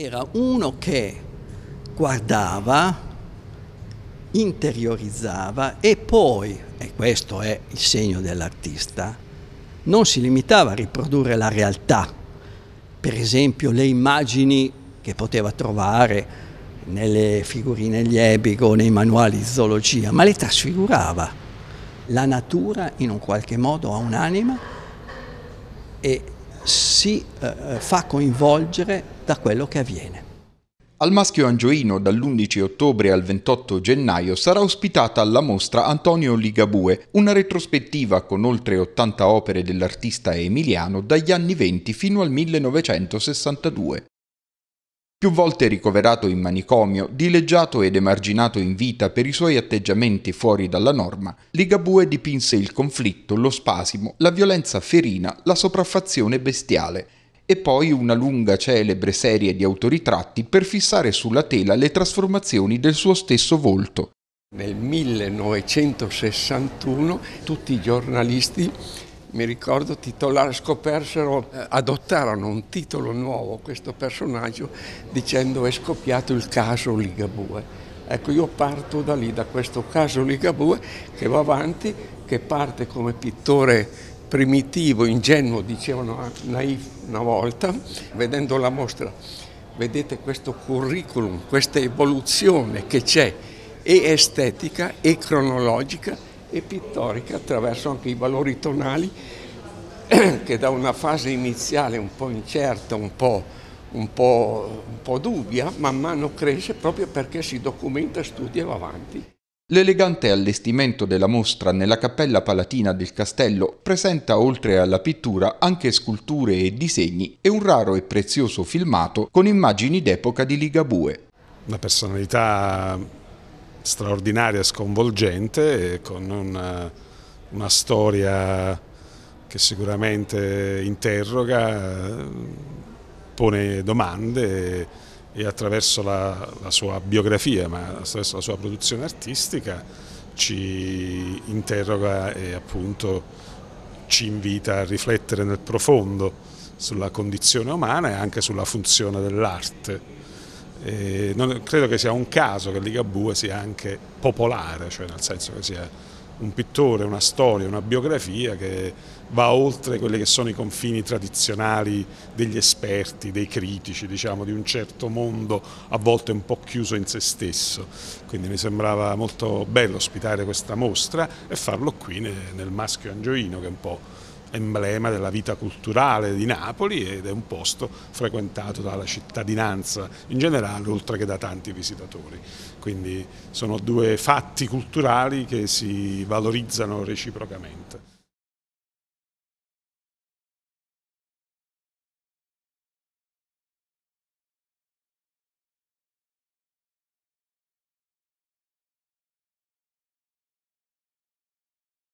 era uno che guardava, interiorizzava e poi, e questo è il segno dell'artista, non si limitava a riprodurre la realtà, per esempio le immagini che poteva trovare nelle figurine liebico, nei manuali di zoologia, ma le trasfigurava. La natura in un qualche modo ha un'anima e si eh, eh, fa coinvolgere da quello che avviene. Al Maschio Angioino dall'11 ottobre al 28 gennaio sarà ospitata la mostra Antonio Ligabue, una retrospettiva con oltre 80 opere dell'artista emiliano dagli anni 20 fino al 1962. Più volte ricoverato in manicomio, dileggiato ed emarginato in vita per i suoi atteggiamenti fuori dalla norma, Ligabue dipinse il conflitto, lo spasimo, la violenza ferina, la sopraffazione bestiale e poi una lunga celebre serie di autoritratti per fissare sulla tela le trasformazioni del suo stesso volto. Nel 1961 tutti i giornalisti mi ricordo titolare, scopersero, eh, adottarono un titolo nuovo a questo personaggio dicendo è scoppiato il caso Ligabue. Ecco, io parto da lì, da questo caso Ligabue che va avanti, che parte come pittore primitivo, ingenuo, dicevano naif una volta, vedendo la mostra. Vedete questo curriculum, questa evoluzione che c'è e estetica e cronologica e pittorica attraverso anche i valori tonali che da una fase iniziale un po' incerta, un po', un po', un po dubbia, man mano cresce proprio perché si documenta, studia e va avanti. L'elegante allestimento della mostra nella cappella palatina del castello presenta oltre alla pittura anche sculture e disegni e un raro e prezioso filmato con immagini d'epoca di Ligabue. Una personalità straordinaria, sconvolgente, con una, eh, una storia che sicuramente interroga, pone domande e, e attraverso la, la, sua biografia, ma attraverso la sua produzione artistica, ci interroga e appunto ci invita a riflettere nel profondo sulla condizione umana e anche sulla funzione dell'arte. Eh, non, credo che sia un caso che Ligabue sia anche popolare, cioè nel senso che sia un pittore, una storia, una biografia che va oltre quelli che sono i confini tradizionali degli esperti, dei critici, diciamo, di un certo mondo a volte un po' chiuso in se stesso. Quindi mi sembrava molto bello ospitare questa mostra e farlo qui nel Maschio Angioino, che è un po' emblema della vita culturale di Napoli ed è un posto frequentato dalla cittadinanza in generale oltre che da tanti visitatori. Quindi sono due fatti culturali che si valorizzano reciprocamente.